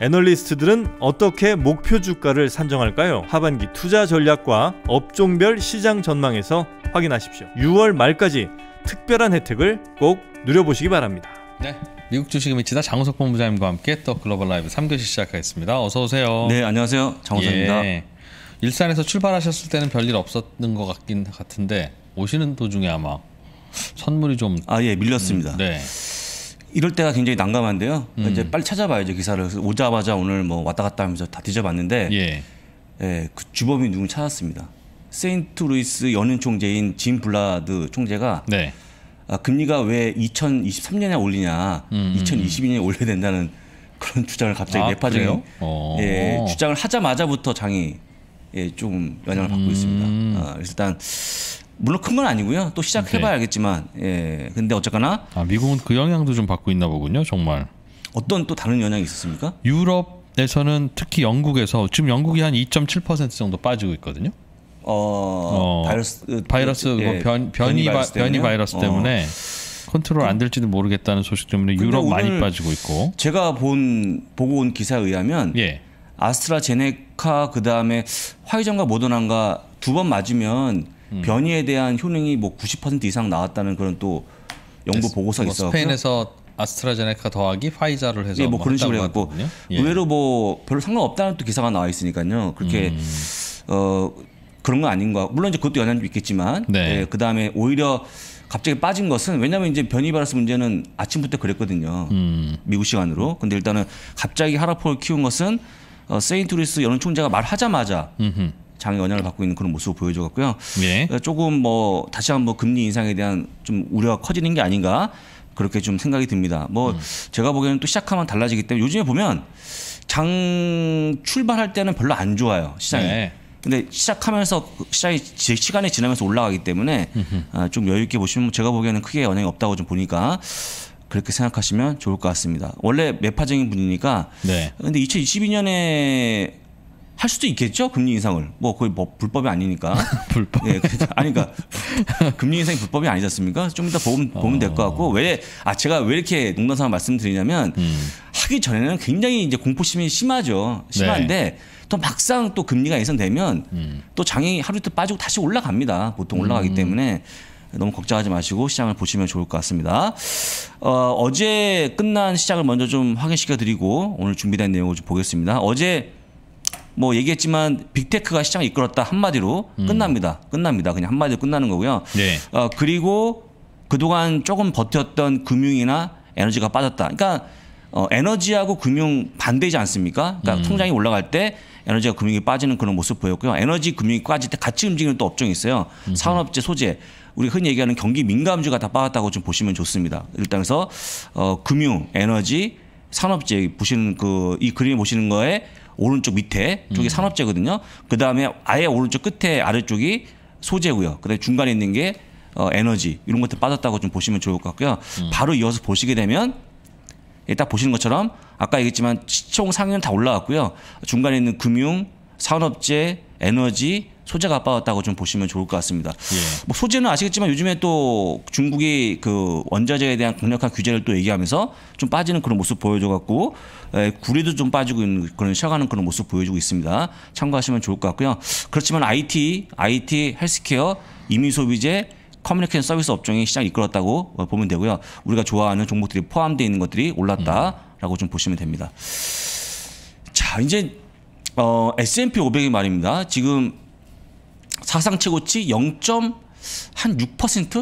애널리스트들은 어떻게 목표 주가를 산정할까요? 하반기 투자 전략과 업종별 시장 전망에서 확인하십시오. 6월 말까지 특별한 혜택을 꼭 누려보시기 바랍니다. 네. 미국 주식 미치다 장우석 본부장님과 함께 더 글로벌 라이브 3교시 시작하겠습니다. 어서 오세요. 네, 안녕하세요. 장우석입니다. 예. 일산에서 출발하셨을 때는 별일 없었던 것 같긴 같은데 오시는 도중에 아마 선물이 좀아예 밀렸습니다. 음, 네. 이럴 때가 굉장히 난감한데요. 그러니까 음. 이제 빨리 찾아봐야죠 기사를. 오자마자 오늘 뭐 왔다 갔다 하면서 다 뒤져봤는데 예. 예그 주범이 누군 찾았습니다. 세인트루이스 연은 총재인 짐 블라드 총재가 네. 아, 금리가 왜 2023년에 올리냐, 음. 2022년에 음, 음. 올려야 된다는 그런 주장을 갑자기 아, 내파적인 어. 예, 주장을 하자마자부터 장이 예, 좀 영향을 받고 음. 있습니다. 아, 일단 물론 큰 건 아니고요. 또 시작해봐야 네. 겠지만 예. 근데 어쨌거나 아, 미국은 그 영향도 좀 받고 있나 보군요. 정말. 어떤 또 다른 영향이 있었습니까? 유럽에서는 특히 영국에서 지금 영국이 한 2.7% 정도 빠지고 있거든요. 어, 어, 바이러스 바이러스 뭐 예, 변, 변이 바이러스 변이 바이러스 어. 때문에 어. 컨트롤 안 그 될지도 모르겠다는 소식 때문에 유럽 많이 빠지고 있고 제가 본 보고 온 기사에 의하면 예. 아스트라제네카 그다음에 화이자인가 모더나인가 두 번 맞으면 음. 변이에 대한 효능이 뭐 90% 이상 나왔다는 그런 또 연구 네, 보고서 뭐 있어. 스페인에서 아스트라제네카 더하기 파이자를 해서 예, 뭐 그런 뭐 식으로 해갖고 예. 의외로 뭐 별로 상관없다는 또 기사가 나와 있으니까요. 그렇게 음. 어 그런 거 아닌 가 물론 이제 그것도 영향도 있겠지만 네. 예, 그 다음에 오히려 갑자기 빠진 것은 왜냐하면 이제 변이 바이러스 문제는 아침부터 그랬거든요. 음. 미국 시간으로. 근데 일단은 갑자기 하라포를 키운 것은 어, 세인트루이스 여론 총재가 말하자마자 음흠. 장의 영향을 받고 있는 그런 모습을 보여줘갖고요. 예. 어, 조금 뭐 다시 한번 뭐 금리 인상에 대한 좀 우려가 커지는 게 아닌가 그렇게 좀 생각이 듭니다. 뭐 음. 제가 보기에는 또 시작하면 달라지기 때문에 요즘에 보면 장 출발할 때는 별로 안 좋아요 시장이. 네. 근데 시작하면서 시장이 제 시간이 지나면서 올라가기 때문에 아, 좀 여유 있게 보시면 뭐 제가 보기에는 크게 영향이 없다고 좀 보니까 그렇게 생각하시면 좋을 것 같습니다. 원래 매파적인 분이니까. 네. 근데 2022년에 할 수도 있겠죠 금리 인상을 뭐 거의 뭐 불법이 아니니까 불법 예 네, 아니 그니까 금리 인상이 불법이 아니지 않습니까 좀 이따 보면 보면 될 것 같고 어. 왜아 제가 왜 이렇게 농담상 말씀드리냐면 음. 하기 전에는 굉장히 이제 공포심이 심하죠 심한데 네. 또 막상 또 금리가 예상되면 음. 또 장이 하루 이틀 빠지고 다시 올라갑니다 보통 올라가기 음. 때문에 너무 걱정하지 마시고 시장을 보시면 좋을 것 같습니다. 어, 어제 끝난 시장을 먼저 좀 확인시켜 드리고 오늘 준비된 내용을 좀 보겠습니다. 어제 뭐 얘기했지만 빅테크가 시장을 이끌었다 한마디로 음. 끝납니다. 끝납니다. 그냥 한마디로 끝나는 거고요. 네. 어, 그리고 그동안 조금 버텼던 금융이나 에너지가 빠졌다. 그러니까 어, 에너지하고 금융 반대이지 않습니까? 그러니까 음. 통장이 올라갈 때 에너지가 금융이 빠지는 그런 모습 보였고요. 에너지 금융이 빠질 때 같이 움직이는 또 업종이 있어요. 음. 산업재 소재. 우리 흔히 얘기하는 경기 민감주가 다 빠졌다고 좀 보시면 좋습니다. 일단 그래서 어, 금융, 에너지, 산업재 보시는 그 이 그림 보시는 거에 오른쪽 밑에 쪽이 음. 산업재거든요. 그 다음에 아예 오른쪽 끝에 아래쪽이 소재고요. 그다음에 중간에 있는 게 어, 에너지 이런 것들 빠졌다고 좀 보시면 좋을 것 같고요. 음. 바로 이어서 보시게 되면 예, 딱 보시는 것처럼 아까 얘기했지만 시총 상위는 다 올라갔고요. 중간에 있는 금융, 산업재, 에너지 소재가 아빠웠다고 좀 보시면 좋을 것 같습니다. 예. 뭐 소재는 아시겠지만 요즘에 또 중국이 그 원자재에 대한 강력한 규제를 또 얘기하면서 좀 빠지는 그런 모습 보여줘갖고 구리도 좀 빠지고 있는 그런 쉬어가는 그런 모습 보여주고 있습니다. 참고하시면 좋을 것 같고요. 그렇지만 IT, IT, 헬스케어, 이민소비재 커뮤니케이션 서비스 업종이 시장 이끌었다고 어, 보면 되고요. 우리가 좋아하는 종목들이 포함되어 있는 것들이 올랐다라고 음. 좀 보시면 됩니다. 자, 이제 어, S&P 500이 말입니다. 지금 사상 최고치 0.한6%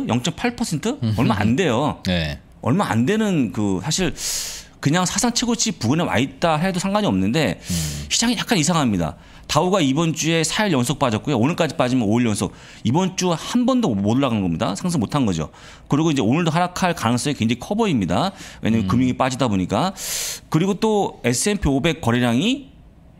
0.8% 얼마 안 돼요. 네. 얼마 안 되는 그 사실 그냥 사상 최고치 부근에 와 있다 해도 상관이 없는데 음. 시장이 약간 이상합니다. 다우가 이번 주에 4일 연속 빠졌고요. 오늘까지 빠지면 5일 연속. 이번 주 한 번도 못 올라간 겁니다. 상승 못한 거죠. 그리고 이제 오늘도 하락할 가능성이 굉장히 커 보입니다. 왜냐하면 음. 금융이 빠지다 보니까. 그리고 또 S&P 500 거래량이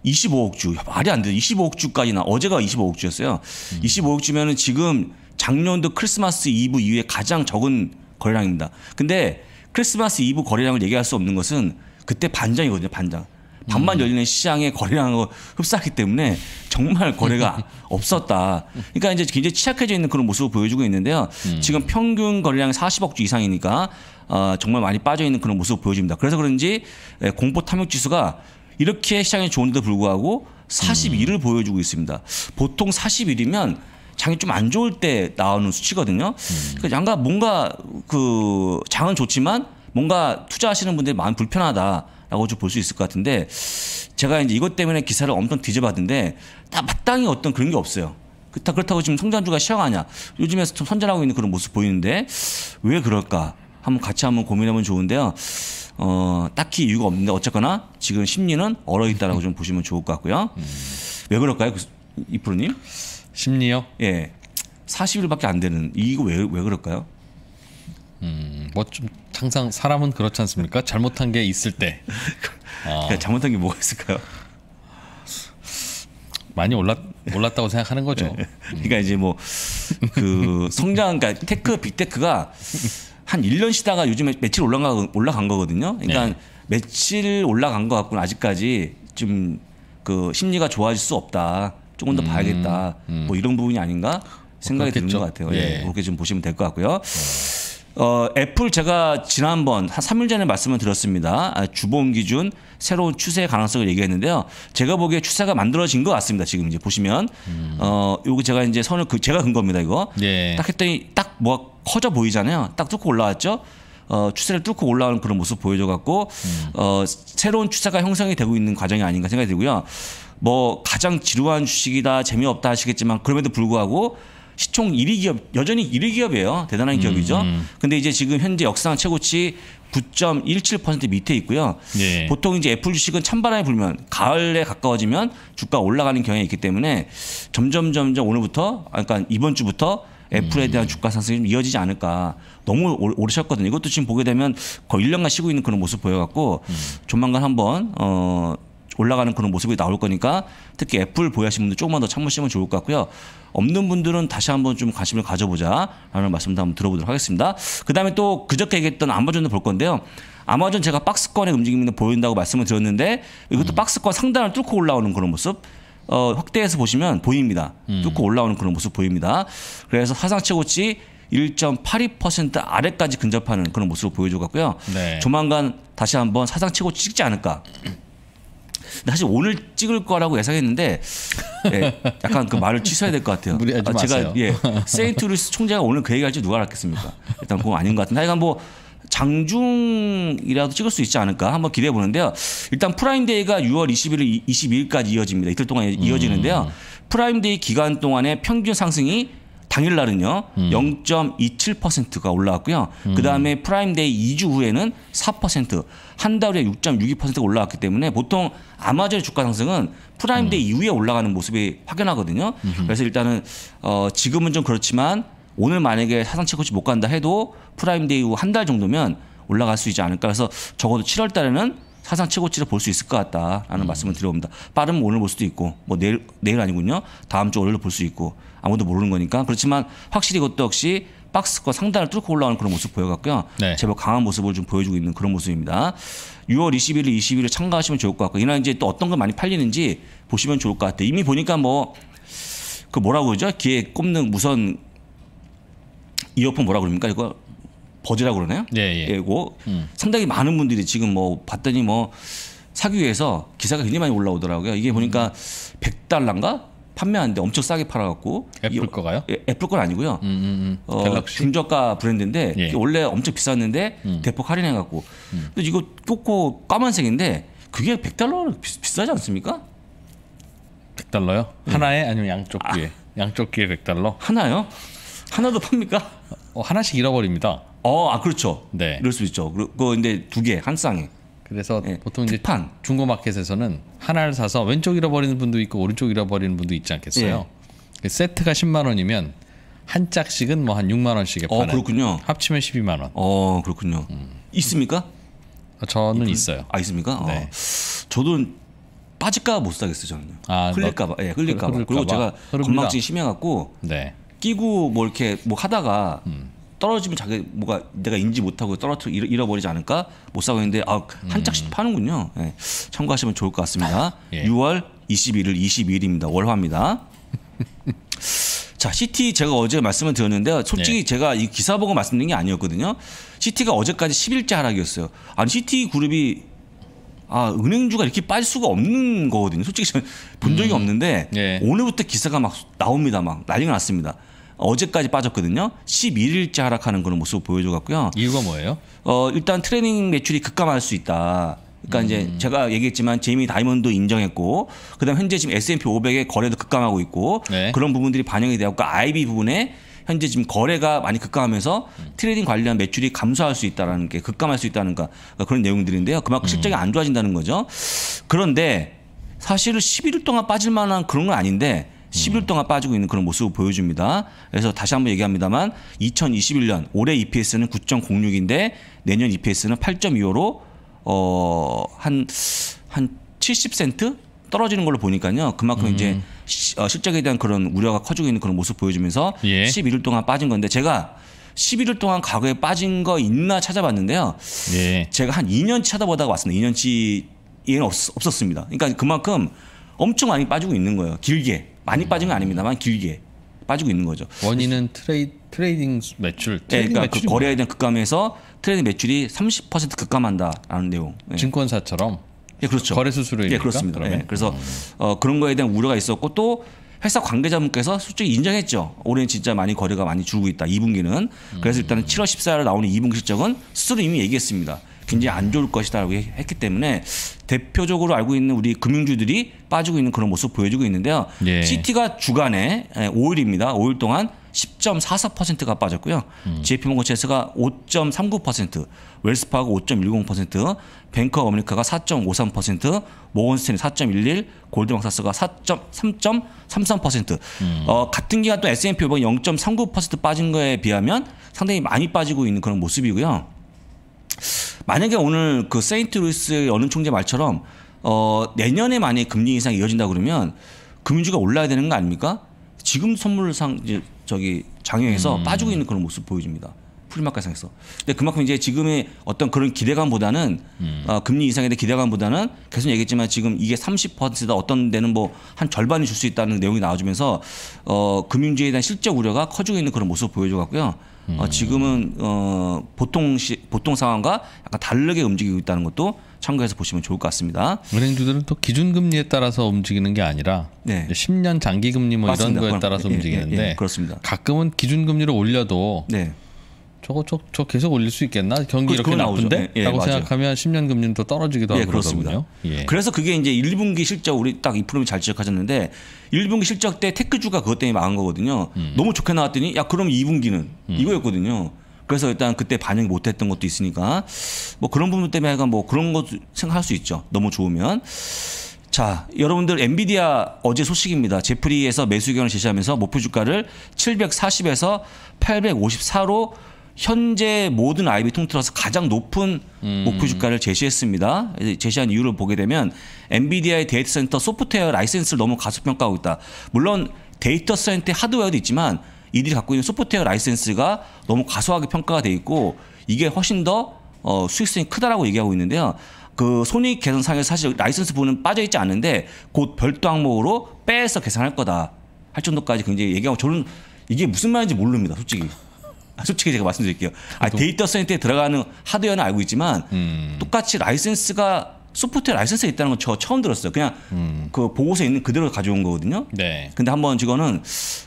25억 주 말이 안 돼. 요 25억 주까지나 어제가 25억 주였어요. 음. 25억 주면은 지금 작년도 크리스마스 이브 이후에 가장 적은 거래량입니다. 근데 크리스마스 이브 거래량을 얘기할 수 없는 것은 그때 반장이거든요. 반장. 반만 음. 열리는 시장의 거래량을 흡사하기 때문에 정말 거래가 없었다. 그러니까 이제 굉장히 취약해져 있는 그런 모습을 보여주고 있는데요. 음. 지금 평균 거래량 40억 주 이상이니까 어, 정말 많이 빠져 있는 그런 모습을 보여줍니다. 그래서 그런지 공포 탐욕 지수가 이렇게 시장이 좋은데도 불구하고 42를 음. 보여주고 있습니다. 보통 41이면 장이 좀 안 좋을 때 나오는 수치거든요. 음. 그러니까 양가 뭔가 그 장은 좋지만 뭔가 투자하시는 분들이 마음 불편하다라고 좀 볼 수 있을 것 같은데 제가 이제 이것 때문에 기사를 엄청 뒤져봤는데 딱 마땅히 어떤 그런 게 없어요. 그렇다 그렇다고 지금 성장주가 시장하냐 요즘에 좀 선전하고 있는 그런 모습 보이는데 왜 그럴까? 한번 같이 한번 고민하면 좋은데요. 어, 딱히 이유가 없는데 어쨌거나 지금 심리는 얼어 있다라고 좀 보시면 좋을 것 같고요. 음. 왜 그럴까요, 그 이프로님? 심리요? 예, 40일밖에 안 되는 이거 왜 왜 그럴까요? 음, 뭐좀 항상 사람은 그렇지 않습니까? 잘못한 게 있을 때. 그러니까 어. 잘못한 게 뭐가 있을까요? 많이 올랐 올랐다고 생각하는 거죠. 네. 그러니까 이제 뭐 그 성장 그러니까 테크 빅테크가 한 1년 쉬다가 요즘에 며칠 올라가, 올라간 거거든요. 그러니까 네. 며칠 올라간 것 같고는 아직까지 좀 그 심리가 좋아질 수 없다. 조금 더 음, 봐야겠다. 뭐 음. 뭐 이런 부분이 아닌가 생각이 그렇겠죠. 드는 것 같아요. 예. 예. 그렇게 좀 보시면 될 것 같고요. 예. 어, 애플 제가 지난번 한 3일 전에 말씀을 드렸습니다. 아, 주봉 기준 새로운 추세의 가능성을 얘기했는데요. 제가 보기에 추세가 만들어진 것 같습니다. 지금 이제 보시면 음. 어 요거 제가 이제 선을 그 제가 근 겁니다. 이거 예. 딱 했더니 딱 뭐가 커져 보이잖아요. 딱 뚫고 올라왔죠. 어, 추세를 뚫고 올라오는 그런 모습 보여줘갖고 음. 어, 새로운 추세가 형성이 되고 있는 과정이 아닌가 생각이 들고요. 뭐 가장 지루한 주식이다 재미없다 하시겠지만 그럼에도 불구하고 시총 1위 기업 여전히 1위 기업이에요. 대단한 음. 기업이죠. 근데 이제 지금 현재 역상 사 최고치 9.17% 밑에 있고요. 예. 보통 이제 애플 주식은 찬바람이 불면 가을에 가까워지면 주가 올라가는 경향이 있기 때문에 점점 점점 오늘부터 아, 그러니까 이번 주부터 애플에 음. 대한 음. 주가 상승이 좀 이어지지 않을까 너무 오르셨거든요. 이것도 지금 보게 되면 거의 1년간 쉬고 있는 그런 모습 보여갖고 음. 조만간 한번 어 올라가는 그런 모습이 나올 거니까 특히 애플 보유하신 분들 조금만 더 참으시면 좋을 것 같고요. 없는 분들은 다시 한번 좀 관심을 가져보자라는 말씀도 한번 들어보도록 하겠습니다. 그 다음에 또 그저께 얘기했던 아마존도 볼 건데요. 아마존 제가 박스권의 움직임이 보인다고 말씀을 드렸는데 이것도 음. 박스권 상단을 뚫고 올라오는 그런 모습 어, 확대해서 보시면 보입니다. 음. 뚫고 올라오는 그런 모습 보입니다. 그래서 사상 최고치 1.82% 아래까지 근접하는 그런 모습을 보여줘갖고요. 네. 조만간 다시 한번 사상 최고 찍지 않을까 사실 오늘 찍을 거라고 예상했는데 예, 약간 그 말을 취소해야 될 것 같아요. 아, 제가 예, 세인트루이스 총재가 오늘 그 얘기할지 누가 알았겠습니까? 일단 그건 아닌 것 같은데 하여간 뭐 장중이라도 찍을 수 있지 않을까 한번 기대해 보는데요. 일단 프라임데이가 6월 20일, 22일까지 이어집니다. 이틀 동안 이어지는데요. 음. 프라임데이 기간 동안의 평균 상승이 당일 날은요. 음. 0.27%가 올라왔고요. 음. 그다음에 프라임데이 2주 후에는 4%, 한달 후에 6.62%가 올라왔기 때문에 보통 아마존의 주가 상승은 프라임데이 음. 이후에 올라가는 모습이 확연하거든요. 음흠. 그래서 일단은 어 지금은 좀 그렇지만 오늘 만약에 사상 최고치 못 간다 해도 프라임데이 후 한 달 정도면 올라갈 수 있지 않을까. 그래서 적어도 7월 달에는 사상 최고치를 볼 수 있을 것 같다라는 음. 말씀을 드려봅니다. 빠르면 오늘 볼 수도 있고 뭐 내일 내일 아니군요. 다음 주 월요일로 볼 수 있고 아무도 모르는 거니까 그렇지만 확실히 그것도 역시 박스권 상단을 뚫고 올라오는 그런 모습 보여갖고요. 네. 제법 강한 모습을 좀 보여주고 있는 그런 모습입니다. 6월 20일, 21일 참가하시면 좋을 것 같고 이날 이제 또 어떤 걸 많이 팔리는지 보시면 좋을 것 같아요. 이미 보니까 뭐 그 뭐라고 그러죠? 귀에 꼽는 무선 이어폰 뭐라 그럽니까? 이거 버즈라 고 그러네요. 예, 예. 고 음. 상당히 많은 분들이 지금 뭐 봤더니 뭐 사기 위해서 기사가 굉장히 많이 올라오더라고요. 이게 보니까 100달러인가 음. 판매하는데 엄청 싸게 팔아갖고 애플 거가요? 예, 애플 건 아니고요. 음, 음, 음. 어, 갤럭시? 중저가 브랜드인데 예. 원래 엄청 비쌌는데 음. 대폭 할인해갖고 근데 이거 꼬고 까만색인데 그게 100달러 비, 비싸지 않습니까? 100달러요? 예. 하나에 아니면 양쪽 아. 귀에? 아. 양쪽 귀에 100달러? 하나요? 하나도 팝니까? 어, 하나씩 잃어버립니다. 어, 아 그렇죠. 네. 그럴수 있죠. 그거 근제두 개, 한 쌍에. 그래서 네. 보통 이제 판 중고마켓에서는 하나를 사서 왼쪽 잃어버리는 분도 있고 오른쪽 잃어버리는 분도 있지 않겠어요? 네. 세트가 10만 원이면 한 짝씩은 뭐 한 6만 원씩에 어, 파는. 그렇군요. 합치면 12만 원. 어, 그렇군요. 음. 있습니까? 아, 저는 이분? 있어요. 아, 있습니까? 어. 네. 어. 저도 빠질까 못 사겠어요, 저는요. 아, 흘릴까 봐. 예, 흘릴까 봐. 그리고 제가 흐릅니다. 건망증이 심해 갖고 네. 끼고 뭐 이렇게 뭐 하다가 음. 떨어지면 자기 뭐가 내가 인지 못하고 떨어뜨려 잃어버리지 않을까 못 사고 있는데 아, 한 짝씩 음. 파는군요. 예, 참고하시면 좋을 것 같습니다. 예. 6월 21일 22일입니다. 월화입니다. 자, 시티 제가 어제 말씀을 드렸는데 솔직히 네. 제가 이 기사 보고 말씀드린 게 아니었거든요. 시티가 어제까지 10일째 하락이었어요. 아니 시티 그룹이 아 은행주가 이렇게 빠질 수가 없는 거거든요. 솔직히 저는 본 적이 음. 없는데 네. 오늘부터 기사가 막 나옵니다. 막 난리가 났습니다. 어제까지 빠졌거든요. 11일째 하락하는 그런 모습을 보여줘갖고요. 이유가 뭐예요? 어, 일단 트레이닝 매출이 급감할 수 있다. 그러니까 음. 이제 제가 얘기했지만 제이미 다이몬도 인정했고 그다음 현재 지금 S&P 500의 거래도 급감하고 있고 네. 그런 부분들이 반영이 되었고 IB 부분에 현재 지금 거래가 많이 급감하면서 음. 트레이딩 관련 매출이 감소할 수 있다라는 게 급감할 수 있다는 가 그런 내용들인데요. 그만큼 음. 실적이 안 좋아진다는 거죠. 그런데 사실 은 11일 동안 빠질 만한 그런 건 아닌데 10일 동안 빠지고 있는 그런 모습을 보여줍니다. 그래서 다시 한번 얘기합니다만 2021년 올해 EPS는 9.06인데 내년 EPS는 8.25로 어한한 한 70센트 떨어지는 걸로 보니까요. 그만큼 음. 이제 시, 어, 실적에 대한 그런 우려가 커지고 있는 그런 모습 보여주면서 예. 11일 동안 빠진 건데 제가 11일 동안 과거에 빠진 거 있나 찾아봤는데요. 예. 제가 한 2년치 찾아보다가 왔습니다. 2년치 얘는 없, 없었습니다. 그러니까 그만큼 엄청 많이 빠지고 있는 거예요. 길게. 많이 음. 빠진 건 아닙니다만 길게 빠지고 있는 거죠. 원인은 트레이 트레이딩 매출. 예, 그러니까 트레이딩 네, 그러니까 매출 그 거래에 대한 급감에서 트레이딩 매출이 30% 급감한다라는 내용. 네. 증권사처럼. 예, 그렇죠. 거래 수수료니까. 예, 그렇습니다. 예, 네. 그래서 음. 어, 그런 거에 대한 우려가 있었고 또 회사 관계자분께서 솔직히 인정했죠. 올해는 진짜 많이 거래가 많이 줄고 있다. 2분기는. 그래서 음. 일단은 7월 14일 나오는 2분기 실적은 스스로 이미 얘기했습니다. 굉장히 안 좋을 것이다라고 했기 때문에 대표적으로 알고 있는 우리 금융주들이 빠지고 있는 그런 모습 보여주고 있는데요. 예. CT가 주간에 5일입니다. 예, 5일 동안 10.44%가 빠졌고요. 음. JP모건체스가 5.39%, 웰스파고 5.10%, 뱅크 어메리카가 4.53%, 모건스탠리 4.11, 골드망사스가 4.3.33%. 음. 어, 같은 기간 또 S&P 500이 0.39% 빠진 거에 비하면 상당히 많이 빠지고 있는 그런 모습이고요. 만약에 오늘 그 세인트루이스의 어느 총재 말처럼 어, 내년에 만약에 금리 인상이 이어진다 그러면 금융주가 올라야 되는 거 아닙니까? 지금 선물상 이제 저기 장외에서 음. 빠지고 있는 그런 모습 보여집니다. 풀리마카상에서. 근데 그만큼 이제 지금의 어떤 그런 기대감보다는 음. 어, 금리 인상에 대한 기대감보다는 계속 얘기했지만 지금 이게 30%다 어떤 데는 뭐 한 절반이 줄 수 있다는 내용이 나와주면서 어, 금융주에 대한 실적 우려가 커지고 있는 그런 모습 보여줘 갖고요. 어, 음. 어, 지금은 어, 보통 시, 보통 상황과 약간 다르게 움직이고 있다는 것도 참고해서 보시면 좋을 것 같습니다. 은행주들은 또 기준금리에 따라서 움직이는 게 아니라 네. 10년 장기금리 뭐 맞습니다. 이런 거에 따라서 예, 예, 움직이는데 예, 예, 그렇습니다. 가끔은 기준금리를 올려도 네. 저거 저, 저 계속 올릴 수 있겠나 경기 그, 이렇게 나쁜데 예, 예, 라고 맞아 생각하면 10년 금리도 떨어지기도 예, 하고 예, 그렇습니다. 예. 그래서 그게 이제 1, 2분기 실적 우리 딱 이프로님 잘 지적하셨는데 1, 2분기 실적 때 테크주가 그것 때문에 망한 거거든요. 음. 너무 좋게 나왔더니 야 그럼 2분기는 음. 이거였거든요. 그래서 일단 그때 반영 이 못했던 것도 있으니까 뭐 그런 부분 때문에 약간 뭐 그런 것 생각할 수 있죠. 너무 좋으면. 자, 여러분들 엔비디아 어제 소식입니다. 제프리에서 매수 의견을 제시하면서 목표 주가를 740에서 854로 현재 모든 IB 통틀어서 가장 높은 음. 목표 주가를 제시했습니다. 제시한 이유를 보게 되면 엔비디아의 데이터 센터 소프트웨어 라이센스를 너무 가소평가하고 있다. 물론 데이터 센터 의 하드웨어도 있지만 이들이 갖고 있는 소프트웨어 라이센스가 너무 과소하게 평가가 돼 있고 이게 훨씬 더 어, 수익성이 크다라고 얘기하고 있는데요. 그 손익 계산상에서 사실 라이센스 부분은 빠져 있지 않는데 곧 별도 항목으로 빼서 계산할 거다 할 정도까지 굉장히 얘기하고 저는 이게 무슨 말인지 모릅니다 솔직히 아, 솔직히 제가 말씀드릴게요. 아, 데이터 센터에 들어가는 하드웨어는 알고 있지만 음. 똑같이 라이센스가 소프트웨어 라이센스에 있다는 건 저 처음 들었어요. 그냥 음. 그 보고서에 있는 그대로 가져온 거거든요. 네. 근데 한번 이거는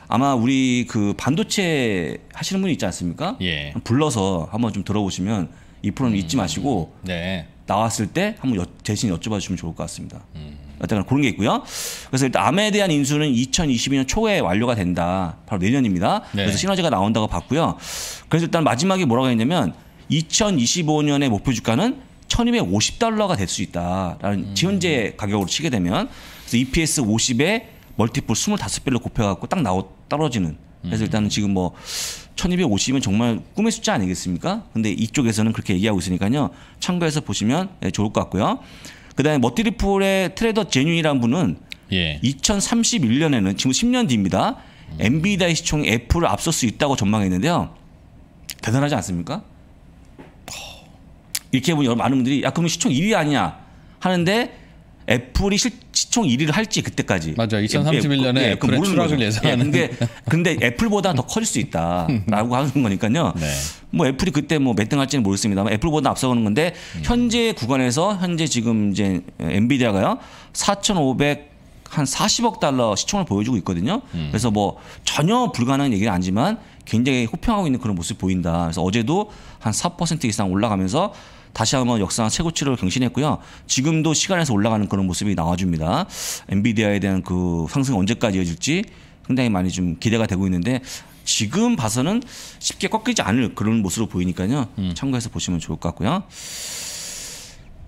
아마 우리 그 반도체 하시는 분이 있지 않습니까? 예. 불러서 한번 좀 들어보시면 이 프로는 음. 잊지 마시고 네. 나왔을 때 한번 여, 대신 여쭤봐 주시면 좋을 것 같습니다. 음. 어쨌거나 그런 게 있고요. 그래서 일단 암에 대한 인수는 2022년 초에 완료가 된다. 바로 내년입니다. 네. 그래서 시너지가 나온다고 봤고요. 그래서 일단 마지막에 뭐라고 했냐면 2025년의 목표 주가는 1250달러가 될 수 있다라는 음. 현재 가격으로 치게 되면 그래서 EPS 50에 멀티플 25배로 곱해 갖고 딱 나오 떨어지는 그래서 음. 일단은 지금 뭐 1250이면 정말 꿈의 숫자 아니겠습니까? 근데 이쪽에서는 그렇게 얘기하고 있으니까요. 참고해서 보시면 예, 좋을 것 같고요. 그다음에 머티리풀의 트레더 제뉴이라는 분은 예. 2031년에는 지금 10년 뒤입니다. 엔비디아의 시총 애플을 앞설 수 있다고 전망했는데요. 대단하지 않습니까? 이렇게 보면 여러 많은 분들이 야 그러면 시총 1위 아니냐 하는데 애플이 실, 시총 1위를 할지 그때까지. 맞아. 2031년에 예, 예, 그, 그 추락을 예, 예상하는. 예, 근데 애플보다 더 커질 수 있다라고 하는 거니까요. 네. 뭐 애플이 그때 뭐 몇 등 할지는 모르겠습니다만 애플보다 앞서가는 건데 음. 현재 구간에서 현재 지금 이제 엔비디아가요. 4,500 한 40억 달러 시총을 보여주고 있거든요. 음. 그래서 뭐 전혀 불가능한 얘기는 아니지만 굉장히 호평하고 있는 그런 모습 이 보인다. 그래서 어제도 한 4% 이상 올라가면서 다시 한번 역사 최고치를 경신했고요. 지금도 시간에서 올라가는 그런 모습이 나와줍니다. 엔비디아에 대한 그 상승 언제까지 이어질지 상당히 많이 좀 기대가 되고 있는데 지금 봐서는 쉽게 꺾이지 않을 그런 모습으로 보이니까요. 음. 참고해서 보시면 좋을 것 같고요.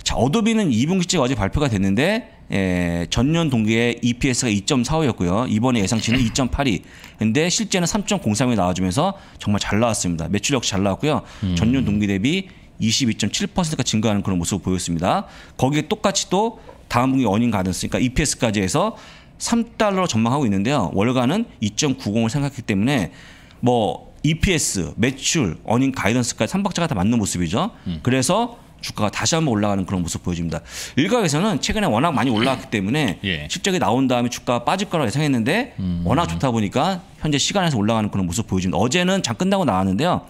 자, 어도비는 2분기째 어제 발표가 됐는데 예, 전년 동기에 EPS가 2.45였고요. 이번에 예상치는 2.82. 근데 실제는 3.03이 나와주면서 정말 잘 나왔습니다. 매출 역시 잘 나왔고요. 음. 전년 동기 대비 22.7%가 증가하는 그런 모습을 보였습니다. 거기에 똑같이 또 다음 분기 어닝 가든스니까 EPS까지 해서 3달러 전망하고 있는데요. 월가는 2.90을 생각하기 때문에 뭐 EPS, 매출, 어닝 가이던스까지 3박자가 다 맞는 모습이죠. 음. 그래서 주가가 다시 한번 올라가는 그런 모습 보여집니다. 일각에서는 최근에 워낙 많이 올라왔기 때문에 예. 예. 실적이 나온 다음에 주가가 빠질 거라고 예상했는데 음. 워낙 좋다 보니까 현재 시간에서 올라가는 그런 모습 보여집니다. 어제는 장 끝나고 나왔는데요.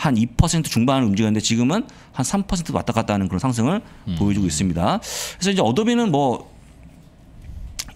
한2% 중반을 움직였는데 지금은 한 3% 왔다 갔다 하는 그런 상승을 음. 보여주고 있습니다. 그래서 이제 어도비는 뭐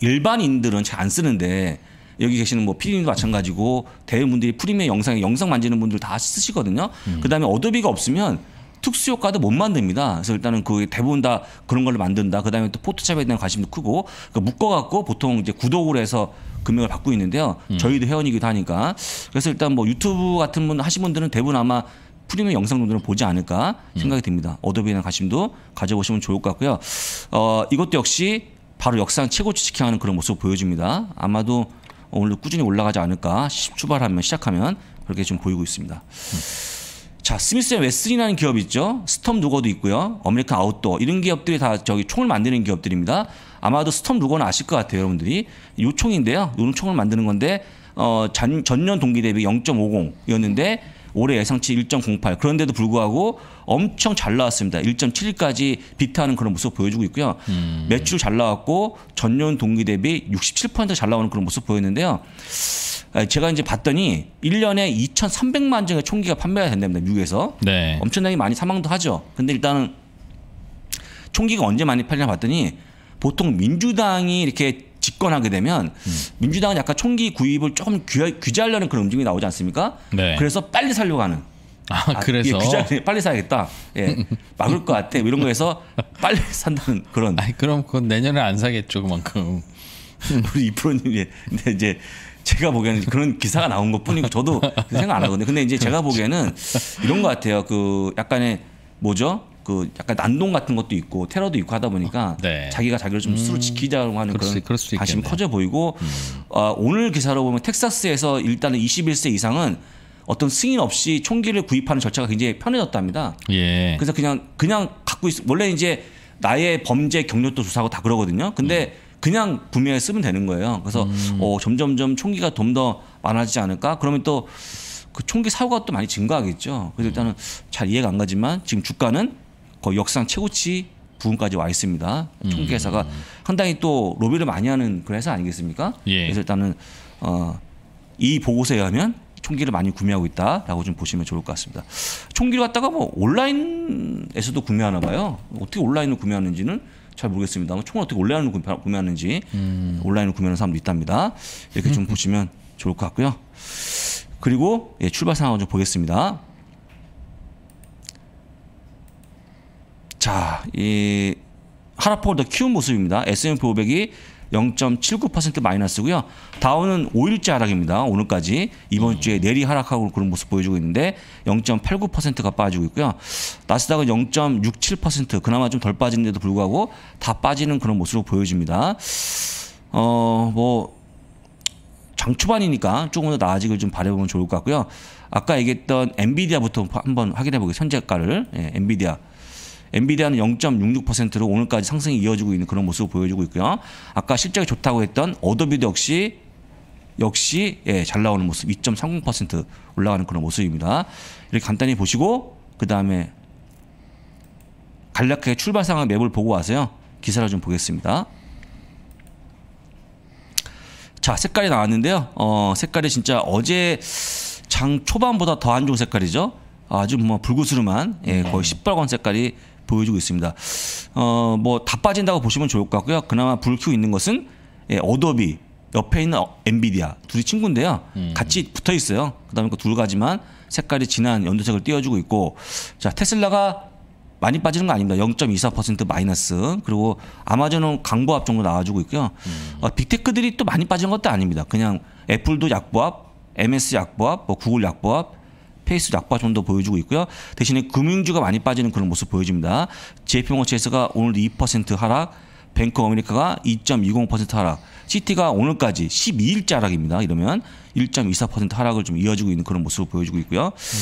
일반인들은 잘 안 쓰는데 여기 계시는 뭐 피디님도 마찬가지고 대회분들이 프리미엄 영상에 영상 만지는 분들 다 쓰시거든요. 음. 그다음에 어도비가 없으면 특수 효과도 못 만듭니다. 그래서 일단은 그 대부분 다 그런 걸로 만든다. 그다음에 또 포토샵에 대한 관심도 크고 그 묶어갖고 보통 이제 구독을 해서 금액을 받고 있는데요. 음. 저희도 회원이기도 하니까 그래서 일단 뭐 유튜브 같은 분 하신 분들은 대부분 아마 프리미엄 영상 정도 보지 않을까 음. 생각이 듭니다. 어도비에 대한 관심도 가져보시면 좋을 것 같고요. 어, 이것도 역시 바로 역상 최고치 지켜하는 그런 모습 을 보여줍니다. 아마도 오늘 꾸준히 올라가지 않을까 출발하면 시작하면 그렇게 좀 보이고 있습니다. 음. 자, 스미스 의 웨슨이라는 기업 있죠. 스톰 루거도 있고요. 어메리칸 아웃도어 이런 기업들이 다 저기 총을 만드는 기업들입니다. 아마도 스톰 루거는 아실 것 같아요, 여러분들이. 요 총인데요. 요런 총을 만드는 건데 어, 전, 전년 동기 대비 0.50이었는데 올해 예상치 1.08. 그런데도 불구하고 엄청 잘 나왔습니다. 1.7까지 비트하는 그런 모습 보여주고 있고요. 음. 매출 잘 나왔고 전년 동기 대비 67%잘 나오는 그런 모습 보였는데요. 아, 제가 이제 봤더니 1년에 2,300만 정의 총기가 판매가 된답니다. 미국에서. 네. 엄청나게 많이 사망도 하죠. 근데 일단은 총기가 언제 많이 팔리나 봤더니 보통 민주당이 이렇게 집권하게 되면 음. 민주당은 약간 총기 구입을 조금 규제, 하려는 그런 움직임이 나오지 않습니까? 네. 그래서 빨리 살려고 하는. 아, 아 예, 그래서 예, 규제 빨리 사야겠다. 예. 막을 것 같아. 이런 거에서 빨리 산다는 그런. 아니, 그럼 그건 내년에 안 사겠죠, 그만큼. 우리 이프로님 근데 이제 제가 보기에는 그런 기사가 나온 것 뿐이고 저도 생각 안 하거든요. 근데 이제 제가 보기에는 이런 것 같아요. 그 약간의 뭐죠? 그 약간 난동 같은 것도 있고 테러도 있고 하다 보니까 어, 네. 자기가 자기를 좀 음. 스스로 지키자고 하는 그 그런 관심이 커져 보이고 음. 어, 오늘 기사로 보면 텍사스에서 일단은 21세 이상은 어떤 승인 없이 총기를 구입하는 절차가 굉장히 편해졌답니다. 예. 그래서 그냥 그냥 갖고 있어 원래 이제 나의 범죄 경력도 조사하고 다 그러거든요. 근데 음. 그냥 구매에 쓰면 되는 거예요. 그래서 음. 어, 점점점 총기가 좀 더 많아지지 않을까? 그러면 또 그 총기 사고가 또 많이 증가하겠죠. 그래서 음. 일단은 잘 이해가 안 가지만 지금 주가는 거의 역상 최고치 부분까지 와 있습니다. 음. 총기회사가 음. 상당히 또 로비를 많이 하는 그런 회사 아니겠습니까? 예. 그래서 일단은 어, 이 보고서에 의하면 총기를 많이 구매하고 있다라고 좀 보시면 좋을 것 같습니다. 총기를 갖다가 뭐 온라인에서도 구매하나 봐요. 어떻게 온라인으로 구매하는지는 잘 모르겠습니다. 총을 어떻게 온라인으로 구매하는지 음. 온라인으로 구매하는 사람도 있답니다. 이렇게 좀 보시면 좋을 것 같고요. 그리고 예, 출발 상황을 좀 보겠습니다. 자, 이하락폭더 키운 모습입니다. S&P 500이 0.79% 마이너스고요. 다우는 5일째 하락입니다. 오늘까지 이번 주에 내리 하락하고 그런 모습 보여주고 있는데 0.89%가 빠지고 있고요. 나스닥은 0.67% 그나마 좀 덜 빠지는데도 불구하고 다 빠지는 그런 모습으 보여집니다. 어뭐 장초반이니까 조금 더 나아지길 좀 바라보면 좋을 것 같고요. 아까 얘기했던 엔비디아부터 한번 확인해 보겠습니다. 가를 예, 엔비디아 엔비디아는 0.66%로 오늘까지 상승이 이어지고 있는 그런 모습을 보여주고 있고요. 아까 실적이 좋다고 했던 어도비도 역시 역시 예, 잘 나오는 모습 2.30% 올라가는 그런 모습입니다. 이렇게 간단히 보시고 그 다음에 간략하게 출발 상황 맵을 보고 와서요. 기사를 좀 보겠습니다. 자 색깔이 나왔는데요. 어, 색깔이 진짜 어제 장 초반보다 더 안 좋은 색깔이죠. 아주 뭐 불구스름한 예, 거의 시뻘건 색깔이 보여주고 있습니다. 어, 뭐 다 빠진다고 보시면 좋을 것 같고요. 그나마 불 켜고 있는 것은 예, 어도비 옆에 있는 엔비디아 둘이 친구인데요. 음. 같이 붙어 있어요. 그다음에 그 둘 가지만 색깔이 진한 연두색을 띄워주고 있고 자 테슬라가 많이 빠지는 거 아닙니다. 0.24% 마이너스. 그리고 아마존은 강보합 정도 나와주고 있고요. 음. 어, 빅테크들이 또 많이 빠진 것도 아닙니다. 그냥 애플도 약보합, MS 약보합, 뭐 구글 약보합, 페이스 약바좀더 보여주고 있고요. 대신에 금융주가 많이 빠지는 그런 모습 보여집니다. JP모건체스가 오늘도 2% 하락, 뱅크 어메리카가 2.20% 하락, 시티가 오늘까지 12일째 하락입니다. 이러면 1.24% 하락을 좀 이어지고 있는 그런 모습을 보여주고 있고요. 음.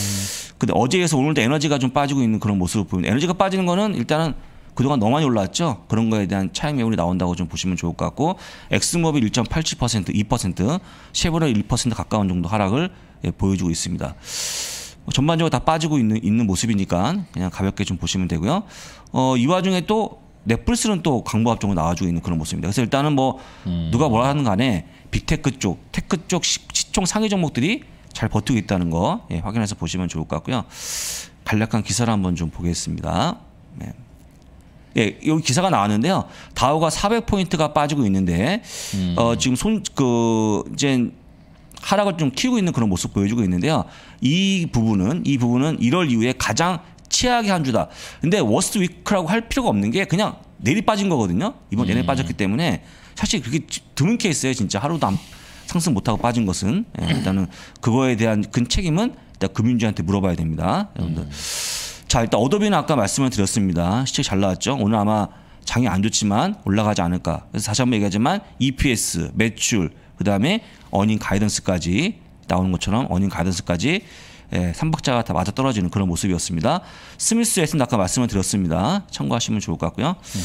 근데 어제에서 오늘도 에너지가 좀 빠지고 있는 그런 모습을 보입니다. 에너지가 빠지는 거는 일단은 그동안 너무 많이 올라왔죠. 그런 거에 대한 차익 매물이 나온다고 좀 보시면 좋을 것 같고 엑스모빌 1.87%, 2%, 쉐보레 1% 가까운 정도 하락을 예, 보여주고 있습니다. 뭐 전반적으로 다 빠지고 있는, 있는 모습이니까 그냥 가볍게 좀 보시면 되고요. 어, 이 와중에 또 넷플스는 또 강보합종으로 나와주고 있는 그런 모습입니다. 그래서 일단은 뭐 음. 누가 뭐라 하는 간에 빅테크 쪽, 테크 쪽 시, 시총 상위 종목들이 잘 버티고 있다는 거 예, 확인해서 보시면 좋을 것 같고요. 간략한 기사를 한번 좀 보겠습니다. 네. 예, 여기 기사가 나왔는데요. 다우가 400포인트가 빠지고 있는데, 음. 어, 지금 손, 그, 이제 하락을 좀 키우고 있는 그런 모습 보여주고 있는데요. 이 부분은 이 부분은 1월 이후에 가장 최악의 한 주다. 근데 워스트 위크라고 할 필요가 없는 게 그냥 내리 빠진 거거든요. 이번 내내 음. 빠졌기 때문에 사실 그게 렇 드문 케이스예요. 진짜 하루도 안, 상승 못하고 빠진 것은 예, 일단은 그거에 대한 근 책임은 일단 금융주한테 물어봐야 됩니다. 여러분들. 음. 자 일단 어도비는 아까 말씀을 드렸습니다. 시책 잘 나왔죠. 오늘 아마 장이 안 좋지만 올라가지 않을까. 그래서 다시 한번 얘기하지만 EPS, 매출, 그 다음에 어닝 가이던스까지 나오는 것처럼 어닝 가이던스까지 예, 3박자가 다 맞아떨어지는 그런 모습이었습니다. 스미스 에슨도 아까 말씀을 드렸습니다. 참고하시면 좋을 것 같고요. 음.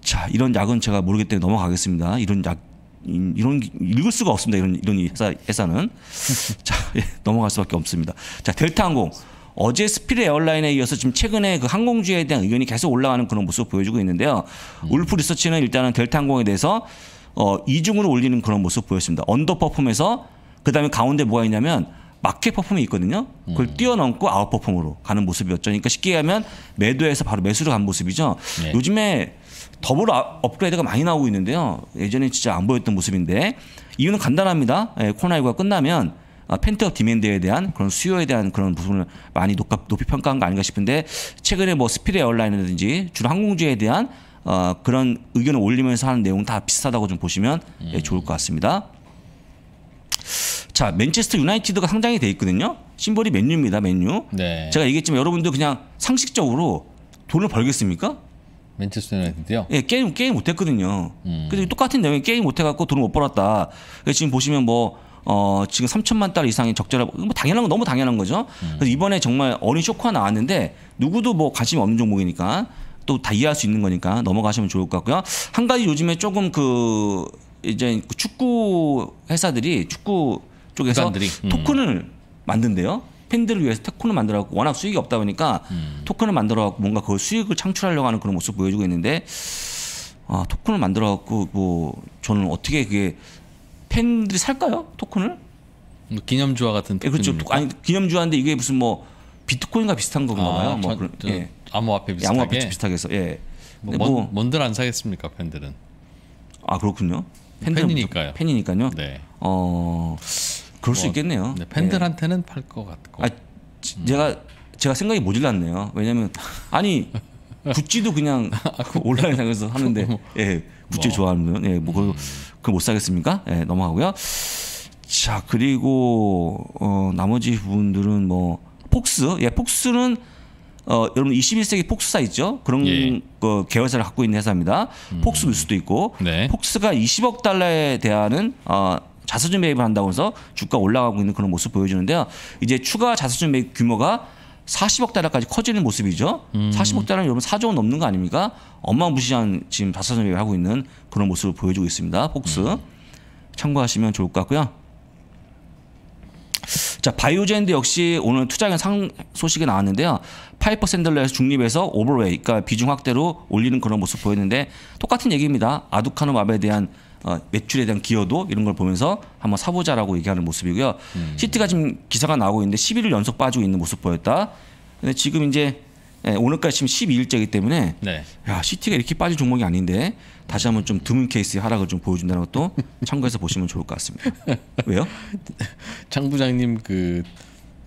자, 이런 약은 제가 모르기 때문에 넘어가겠습니다. 이런 약, 이런, 읽을 수가 없습니다. 이런, 이런 회사, 회사는. 자, 예, 넘어갈 수 밖에 없습니다. 자, 델타 항공. 어제 스피드 에어라인에 이어서 지금 최근에 그 항공주에 대한 의견이 계속 올라가는 그런 모습 을 보여주고 있는데요. 음. 울프 리서치는 일단은 델타 항공에 대해서 어, 이중으로 올리는 그런 모습 보였습니다. 언더 퍼폼에서 그다음에 가운데 뭐가 있냐면 마켓 퍼폼이 있거든요. 그걸 음. 뛰어넘고 아웃 퍼폼으로 가는 모습이었죠. 그러니까 쉽게 하면 매도에서 바로 매수로 간 모습이죠. 네. 요즘에 더블 아, 업그레이드가 많이 나오고 있는데요. 예전에 진짜 안 보였던 모습인데 이유는 간단합니다. 예, 코로나19가 끝나면 펜트업 아, 디맨드에 대한 그런 수요에 대한 그런 부분을 많이 높이 평가한 거 아닌가 싶은데 최근에 뭐 스피드 에어라인이라든지 주로 항공주에 대한 어, 그런 의견을 올리면서 하는 내용 다 비슷하다고 좀 보시면 예, 음. 예, 좋을 것 같습니다. 자, 맨체스터 유나이티드가 상장이 돼 있거든요. 심벌이 맨유입니다. 맨유. 네. 제가 얘기했지만 여러분들 그냥 상식적으로 돈을 벌겠습니까? 맨체스터 유나이티드요? 예, 게임 게임 못 했거든요. 음. 근데 똑같은 내용이 게임 못 해갖고 돈을 못 벌었다. 지금 보시면 뭐 어, 지금 3천만 달러 이상의 적절한, 뭐 당연한 거 너무 당연한 거죠. 음. 그래서 이번에 정말 어린 쇼크가 나왔는데 누구도 뭐 관심이 없는 종목이니까 또다 이해할 수 있는 거니까 넘어가시면 좋을 것 같고요. 한 가지 요즘에 조금 그 이제 축구 회사들이 축구 쪽에서 기관들이. 음. 토큰을 만든대요. 팬들을 위해서 토큰을 만들어갖고 워낙 수익이 없다 보니까 음. 토큰을 만들어갖고 뭔가 그 수익을 창출하려고 하는 그런 모습 보여주고 있는데 아 토큰을 만들어갖고 뭐 저는 어떻게 그게 팬들이 살까요 토큰을? 기념주화 같은 토큰. 예, 그렇죠. 아니 기념주화인데 이게 무슨 뭐 비트코인과 비슷한 건가 아, 봐요. 아, 뭐 그런, 예. 암호화폐 비슷하게. 암호화폐 비슷하게 서 예. 뭐, 뭐 뭔들 안 사겠습니까 팬들은? 아 그렇군요. 팬들은 팬이니까요. 팬이니까요. 네. 어 그럴 뭐, 수 있겠네요. 네, 팬들한테는 예. 팔것 같고. 아 음. 제가 제가 생각이 모질랐네요. 왜냐면 아니 구찌도 그냥 아, 온라인상에서 하는데 뭐, 뭐. 예 구찌 뭐. 좋아하면 예뭐 음. 그못 사겠습니까? 예 넘어가고요. 자 그리고 어 나머지 부분들은 뭐 폭스, 예, 폭스는 어, 여러분 21세기 폭스사 있죠? 그런 예. 그 계열사를 갖고 있는 회사입니다. 음. 폭스 뉴스도 있고, 네. 폭스가 20억 달러에 대한 어, 자수주 매입을 한다고 해서 주가 올라가고 있는 그런 모습 보여주는데요. 이제 추가 자수주 매입 규모가 40억 달러까지 커지는 모습이죠. 음. 40억 달러는 여러분 4조 원 넘는 거 아닙니까? 엄마무시한 지금 자수주 매입을 하고 있는 그런 모습을 보여주고 있습니다. 폭스. 음. 참고하시면 좋을 것 같고요. 자, 바이오젠드 역시 오늘 투자금 상 소식이 나왔는데요. 파이퍼 샌들러에서 중립에서 오버웨이, 그러니까 비중 확대로 올리는 그런 모습 보였는데 똑같은 얘기입니다. 아두카노맙에 대한 어, 매출에 대한 기여도 이런 걸 보면서 한번 사보자라고 얘기하는 모습이고요. 음. 시트가 지금 기사가 나오고 있는데 11일 연속 빠지고 있는 모습 보였다. 근데 지금 이제 예, 오늘까지 지금 12일째이기 때문에 네. 야 시티가 이렇게 빠질 종목이 아닌데 다시 한번 좀 드문 케이스의 하락을 좀 보여준다는 것도 참고해서 보시면 좋을 것 같습니다. 왜요? 장 부장님 그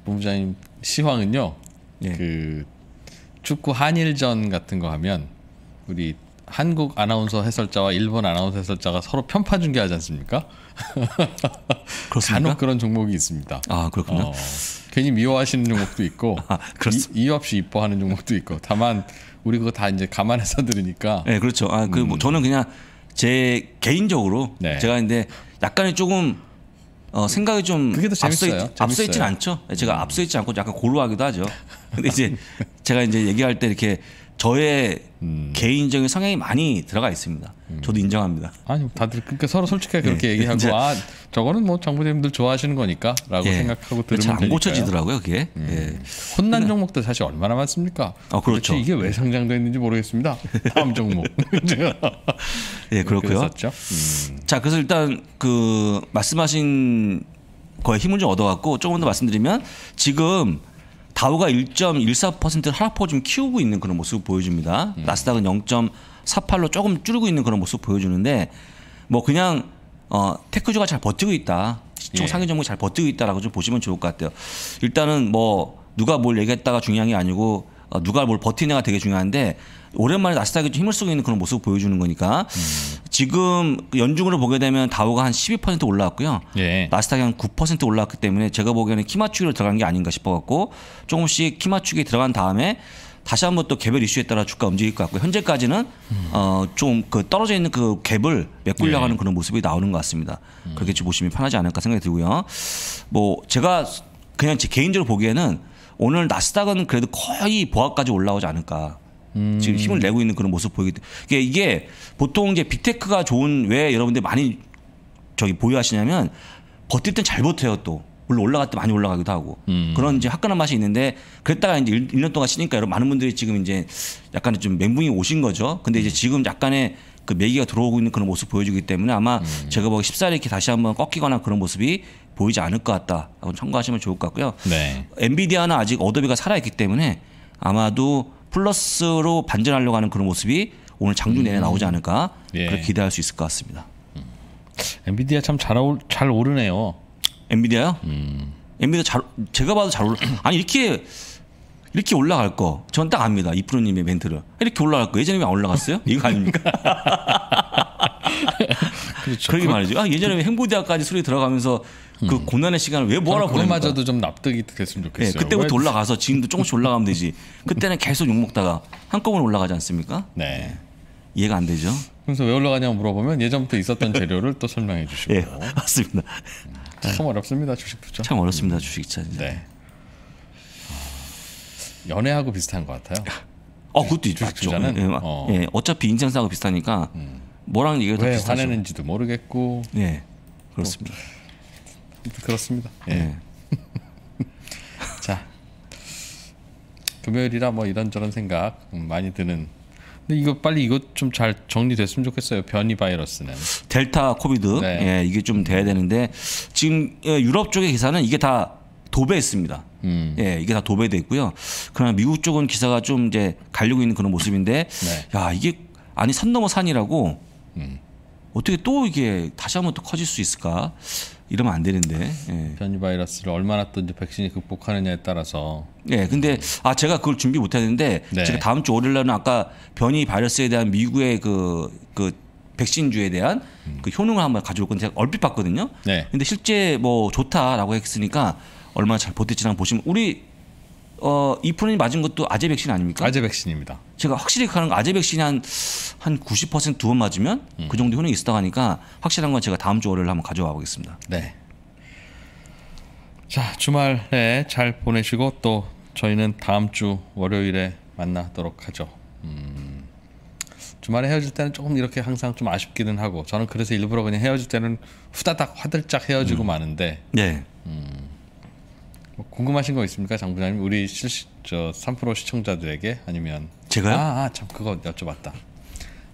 본부장님 시황은요. 예. 그 축구 한일전 같은 거 하면 우리 한국 아나운서 해설자와 일본 아나운서 해설자가 서로 편파 중계하지 않습니까? 그렇습니까? 간혹 그런 종목이 있습니다. 아 그렇군요. 어, 괜히 미워하시는 종목도 있고 아, 이, 이유 없이 이뻐하는 종목도 있고 다만 우리 그거 다 이제 감안해서 들으니까. 네 그렇죠. 아그 뭐 음. 뭐 저는 그냥 제 개인적으로 네. 제가 근제 약간의 조금 어, 생각이 좀 그게 더 재밌어요. 앞서, 있, 앞서 있진 않죠. 네, 제가 음. 앞서 있지 않고 약간 고루하기도 하죠. 근데 이제 제가 이제 얘기할 때 이렇게 저의 음. 개인적인 성향이 많이 들어가 있습니다. 음. 저도 인정합니다. 아니 다들 그러니까 서로 솔직하게 네. 그렇게 네. 얘기하고 이제, 아 저거는 뭐 장부님들 좋아하시는 거니까라고 네. 생각하고 들으면 잘안 고쳐지더라고요 그게. 음. 네. 혼난 근데, 종목도 사실 얼마나 많습니까? 아 그렇죠. 이게 왜 상장됐는지 모르겠습니다. 다음 종목. 예 그렇고요. 음. 자 그래서 일단 그 말씀하신 거에 힘을 좀 얻어갖고 조금 더 말씀드리면 지금 다우가 1.14% 하락폭을 좀 키우고 있는 그런 모습을 보여줍니다. 음. 나스닥은 0.48로 조금 줄고 있는 그런 모습 보여주는데 뭐 그냥 어, 테크주가 잘 버티고 있다. 시총 예. 상위 종목이 잘 버티고 있다라고 좀 보시면 좋을 것 같아요. 일단은 뭐 누가 뭘 얘기했다가 중요한 게 아니고 어, 누가 뭘 버티냐가 되게 중요한데 오랜만에 나스닥이 좀 힘을 쓰고 있는 그런 모습 을 보여주는 거니까 음. 지금 연중으로 보게 되면 다우가 한 12% 올라왔고요. 예. 나스닥이 한 9% 올라왔기 때문에 제가 보기에는 키마축으로 들어간 게 아닌가 싶어갖고 조금씩 키마축이 들어간 다음에 다시 한번 또 개별 이슈에 따라 주가 움직일 것 같고 현재까지는 음. 어, 어좀 그 떨어져 있는 그 갭을 메꾸려고 예. 하는 그런 모습이 나오는 것 같습니다. 음. 그렇게 좀 보시면 편하지 않을까 생각이 들고요. 뭐 제가 그냥 제 개인적으로 보기에는 오늘 나스닥은 그래도 거의 보합까지 올라오지 않을까. 음. 지금 힘을 내고 있는 그런 모습 보이기 때문에 이게, 그러니까 이게 보통 이제 빅테크가 좋은 왜 여러분들 많이 저기 보유하시냐면 버틸 땐 잘 버텨요 또. 물론 올라갈 때 많이 올라가기도 하고 음. 그런 이제 화끈한 맛이 있는데 그랬다가 이제 1, 년 동안 쉬니까 여러분 많은 분들이 지금 이제 약간 좀 멘붕이 오신 거죠. 근데 이제 지금 약간의 그 매기가 들어오고 있는 그런 모습 보여주기 때문에 아마 음. 제가 보기 14일 이렇게 다시 한번 꺾이거나 그런 모습이 보이지 않을 것 같다. 참고하시면 좋을 것 같고요. 네. 엔비디아는 아직 어도비가 살아있기 때문에 아마도 플러스로 반전하려고 하는 그런 모습이 오늘 장중 내내 음. 나오지 않을까 예. 그렇게 기대할 수 있을 것 같습니다. 음. 엔비디아 참잘잘 오르네요. 엔비디아요? 음. 엔비디아 잘 제가 봐도 잘 오르. 아니 이렇게 이렇게 올라갈 거. 전딱 압니다. 이프로님의 멘트를. 이렇게 올라갈 거. 예전에 왜안 올라갔어요? 이거 아닙니까? 그렇죠. 그러게 그 말이죠. 아, 예전에 그 행보대학까지 수리 들어가면서 그 음. 고난의 시간을 왜 뭐하러 보내는 마저도좀 납득이 됐으면 좋겠어요. 네, 그때부터 왜... 올라가서 지금도 조금씩 올라가면 되지. 그때는 계속 욕먹다가 한꺼번에 올라가지 않습니까? 네. 이해가 안 되죠. 그래서 왜 올라가냐고 물어보면 예전부터 있었던 재료를 또 설명해 주시고. 예, 맞습니다. 음, 참 어렵습니다 주식 투자. 참 어렵습니다 음. 주식 투자. 네. 연애하고 비슷한 것 같아요. 어, 그것도 주식 맞죠. 투자는 예, 어. 예, 어차피 인생 사고 비슷하니까 음. 뭐랑 얘기가 왜 비슷하죠. 화내는지도 모르겠고. 네, 그렇습니다. 그렇습니다. 예. 네. 자, 금요일이라 뭐 이런저런 생각 많이 드는. 근데 이거 빨리 이것 좀 잘 정리됐으면 좋겠어요. 변이 바이러스는. 델타 코비드. 네. 예, 이게 좀 돼야 되는데 지금 예, 유럽 쪽의 기사는 이게 다 도배했습니다. 음. 예, 이게 다 도배돼 있고요. 그러나 미국 쪽은 기사가 좀 이제 갈리고 있는 그런 모습인데, 네. 야 이게 아니 산 넘어 산이라고 예. 어떻게 또 이게 다시 한번 또 커질 수 있을까? 이러면 안 되는데. 예. 변이 바이러스를 얼마나 또 이제 백신이 극복하느냐에 따라서. 예. 근데 아 제가 그걸 준비 못 했는데 네. 제가 다음 주 월요일 날은 아까 변이 바이러스에 대한 미국의 그그 그 백신주에 대한 음. 그 효능을 한번 가져올 건데 얼핏 봤거든요. 네. 근데 실제 뭐 좋다라고 했으니까 얼마나 잘 버틸지랑 보시면 우리 어, 이프로님 맞은 것도 아재 백신 아닙니까? 아재 백신입니다. 제가 확실히 가는 아재 백신이 한, 한 90%두 번 맞으면 음. 그 정도 효능이 있었다고 하니까 확실한 건 제가 다음 주 월요일 한번 가져와 보겠습니다. 네. 자, 주말에 잘 보내시고 또 저희는 다음 주 월요일에 만나도록 하죠. 음, 주말에 헤어질 때는 조금 이렇게 항상 좀 아쉽기는 하고 저는 그래서 일부러 그냥 헤어질 때는 후다닥 화들짝 헤어지고 음. 마는데 네. 음. 뭐 궁금하신 거 있습니까, 장 부장님? 우리 실시 저3% 시청자들에게 아니면 제가요? 아, 아, 참 그거 여쭤봤다.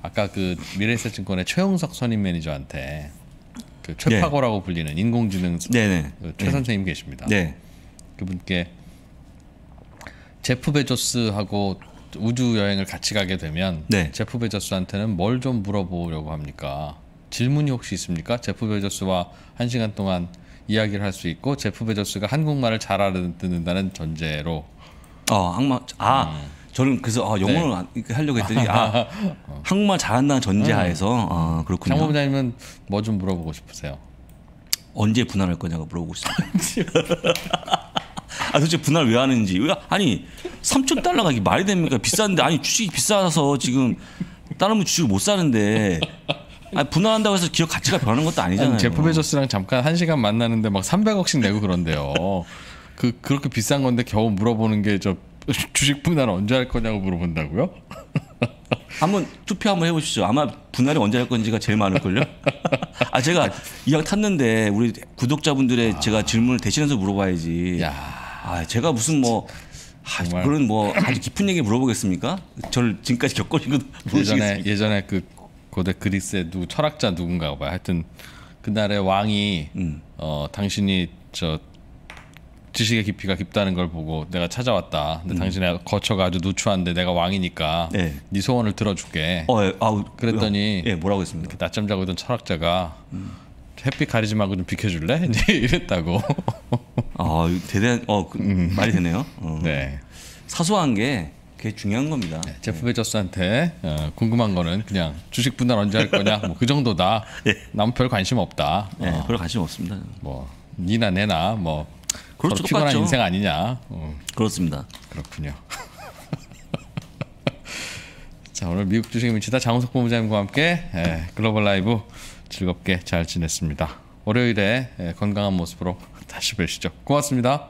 아까 그 미래에셋증권의 최영석 선임 매니저한테 그 최파고라고 네. 불리는 인공지능 네, 네. 그 네. 최 선생님 계십니다. 네. 그분께 제프 베조스하고 우주 여행을 같이 가게 되면 네. 제프 베조스한테는 뭘 좀 물어보려고 합니까? 질문이 혹시 있습니까? 제프 베조스와 한 시간 동안 이야기를 할 수 있고 제프 베조스가 한국말을 잘 알아듣는다는 전제로 어 악마 아 음. 저는 그래서 어, 아, 영어를 네. 하려고 했더니 아 어. 한국말 잘한다는 전제하에서 음. 아, 그렇군요. 장 부장님은 뭐 좀 물어보고 싶으세요? 언제 분할할 거냐고 물어보고 싶습니아 도대체 분할 왜 하는지 아니 3천 달러가 이게 말이 됩니까 비싼데 아니 주식이 비싸서 지금 다른 분 주식을 못 사는데 아니, 분화한다고 해서 기업 가치가 변하는 것도 아니잖아요. 아니, 제프 베조스랑 잠깐 한 시간 만나는데 막 300억씩 내고 그런데요. 그 그렇게 비싼 건데 겨우 물어보는 게 저 주식 분할 언제 할 거냐고 물어본다고요? 한번 투표 한번 해보시죠. 아마 분할이 언제 할 건지가 제일 많을걸요. 아 제가 이왕 탔는데 우리 구독자분들의 아. 제가 질문을 대신해서 물어봐야지. 야. 아 제가 무슨 뭐 아, 그런 뭐 아주 깊은 얘기 물어보겠습니까? 저를 지금까지 겪어보시고 예전에 예전에 그 고대 그리스의 누 철학자 누군가 봐요. 하여튼 그날의 왕이 음. 어 당신이 저 지식의 깊이가 깊다는 걸 보고 내가 찾아왔다. 근데 음. 당신의 거처가 아주 누추한데 내가 왕이니까 네, 네 소원을 들어줄게. 어, 예. 아우, 그랬더니 예, 뭐라고 했습니까? 낮잠 자고 있던 철학자가 음. 햇빛 가리지 말고 좀 비켜줄래? 이제 이랬다고. 아 대단, 어 그, 음. 말이 되네요. 어. 네. 사소한 게 그게 중요한 겁니다. 네, 제프 베저스한테 어, 궁금한 거는 그냥 주식 분할 언제 할 거냐 뭐그 정도다. 남별 예. 관심 없다. 네, 별 관심 없습니다. 뭐 니나 내나 뭐 그렇죠, 피곤한 인생 아니냐. 어. 그렇습니다. 그렇군요. 자 오늘 미국 주식 미치다 장우석 본부장님과 함께 에, 예, 글로벌 라이브 즐겁게 잘 지냈습니다. 월요일에 에, 건강한 모습으로 다시 뵈시죠. 고맙습니다.